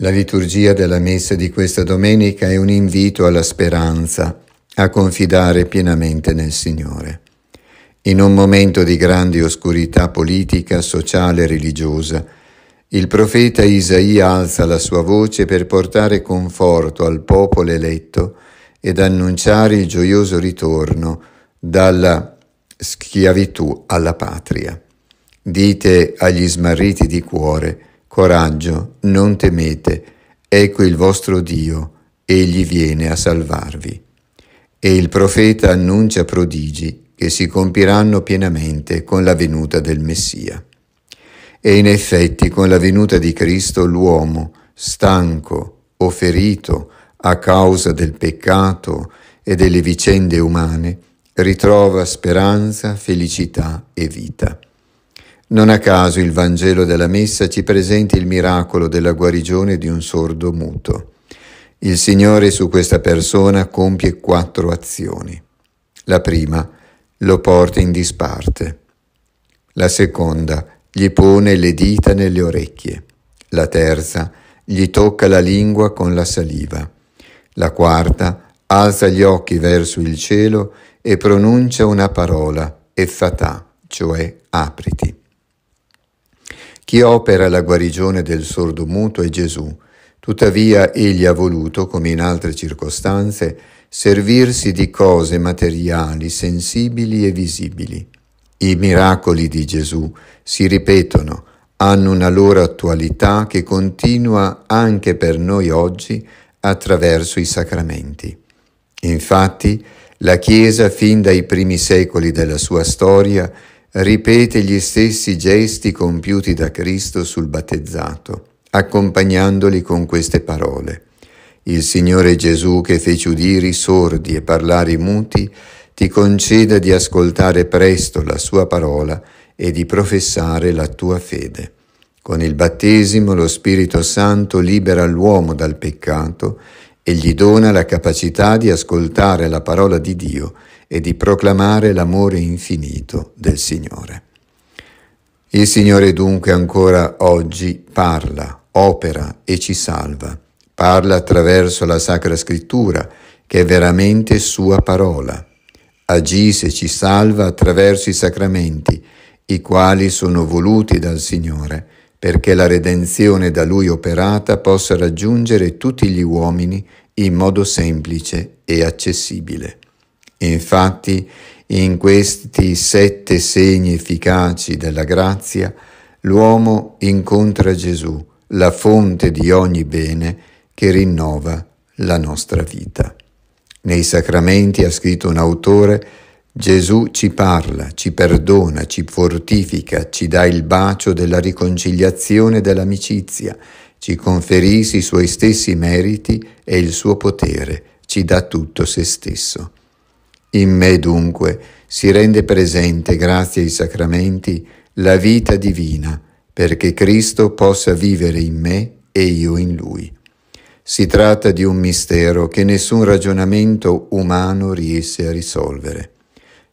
La liturgia della messa di questa domenica è un invito alla speranza, a confidare pienamente nel Signore. In un momento di grande oscurità politica, sociale e religiosa, il profeta Isaia alza la sua voce per portare conforto al popolo eletto ed annunciare il gioioso ritorno dalla schiavitù alla patria. Dite agli smarriti di cuore, Coraggio, non temete, ecco il vostro Dio, egli viene a salvarvi. E il profeta annuncia prodigi che si compiranno pienamente con la venuta del Messia. E in effetti con la venuta di Cristo l'uomo, stanco o ferito a causa del peccato e delle vicende umane, ritrova speranza, felicità e vita. Non a caso il Vangelo della Messa ci presenta il miracolo della guarigione di un sordo muto. Il Signore su questa persona compie quattro azioni. La prima lo porta in disparte. La seconda gli pone le dita nelle orecchie. La terza gli tocca la lingua con la saliva. La quarta alza gli occhi verso il cielo e pronuncia una parola, effatà, cioè apriti. Chi opera la guarigione del sordo muto è Gesù. Tuttavia egli ha voluto, come in altre circostanze, servirsi di cose materiali, sensibili e visibili. I miracoli di Gesù si ripetono, hanno una loro attualità che continua anche per noi oggi attraverso i sacramenti. Infatti, la Chiesa fin dai primi secoli della sua storia ripete gli stessi gesti compiuti da Cristo sul battezzato, accompagnandoli con queste parole. Il Signore Gesù che fece udire i sordi e parlare i muti, ti conceda di ascoltare presto la sua parola e di professare la tua fede. Con il battesimo lo Spirito Santo libera l'uomo dal peccato e gli dona la capacità di ascoltare la parola di Dio e di proclamare l'amore infinito del Signore. Il Signore dunque ancora oggi parla, opera e ci salva. Parla attraverso la Sacra Scrittura, che è veramente Sua parola. Agisce e ci salva attraverso i sacramenti, i quali sono voluti dal Signore, perché la redenzione da Lui operata possa raggiungere tutti gli uomini in modo semplice e accessibile. Infatti, in questi sette segni efficaci della grazia, l'uomo incontra Gesù, la fonte di ogni bene che rinnova la nostra vita. Nei sacramenti, ha scritto un autore, Gesù ci parla, ci perdona, ci fortifica, ci dà il bacio della riconciliazione e dell'amicizia, ci conferisce i suoi stessi meriti e il suo potere, ci dà tutto se stesso. In me dunque si rende presente, grazie ai sacramenti, la vita divina, perché Cristo possa vivere in me e io in Lui. Si tratta di un mistero che nessun ragionamento umano riesce a risolvere.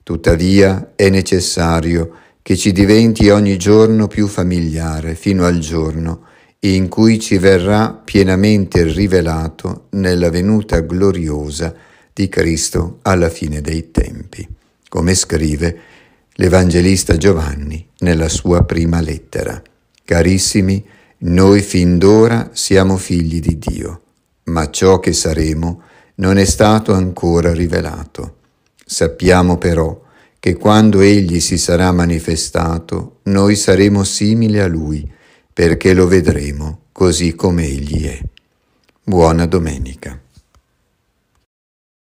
Tuttavia è necessario che ci diventi ogni giorno più familiare fino al giorno in cui ci verrà pienamente rivelato nella venuta gloriosa di Cristo alla fine dei tempi, come scrive l'Evangelista Giovanni nella sua prima lettera. Carissimi, noi fin d'ora siamo figli di Dio, ma ciò che saremo non è stato ancora rivelato. Sappiamo però che quando Egli si sarà manifestato, noi saremo simili a Lui, perché lo vedremo così come Egli è. Buona domenica.